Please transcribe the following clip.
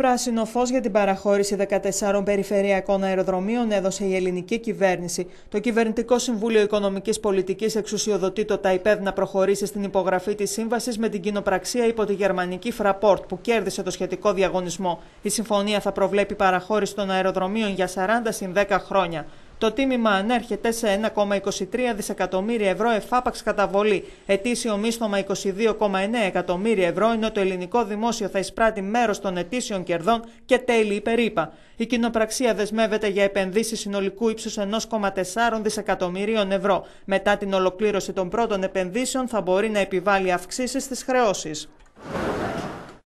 Πράσινο φως για την παραχώρηση 14 περιφερειακών αεροδρομίων έδωσε η ελληνική κυβέρνηση. Το Κυβερνητικό Συμβούλιο Οικονομικής Πολιτικής εξουσιοδοτεί το ΤΑΙΠΕΔ να προχωρήσει στην υπογραφή της σύμβασης με την κοινοπραξία υπό τη γερμανική FRAPORT που κέρδισε το σχετικό διαγωνισμό. Η συμφωνία θα προβλέπει παραχώρηση των αεροδρομίων για 40 συν 10 χρόνια. Το τίμημα ανέρχεται σε 1,23 δισεκατομμύρια ευρώ εφάπαξ καταβολή. Ετήσιο μίσθωμα 22,9 εκατομμύρια ευρώ, ενώ το ελληνικό δημόσιο θα εισπράττει μέρος των ετήσιων κερδών και τέλη υπερήπα. Η κοινοπραξία δεσμεύεται για επενδύσεις συνολικού ύψους 1,4 δισεκατομμυρίων ευρώ. Μετά την ολοκλήρωση των πρώτων επενδύσεων θα μπορεί να επιβάλλει αυξήσεις στις χρεώσεις.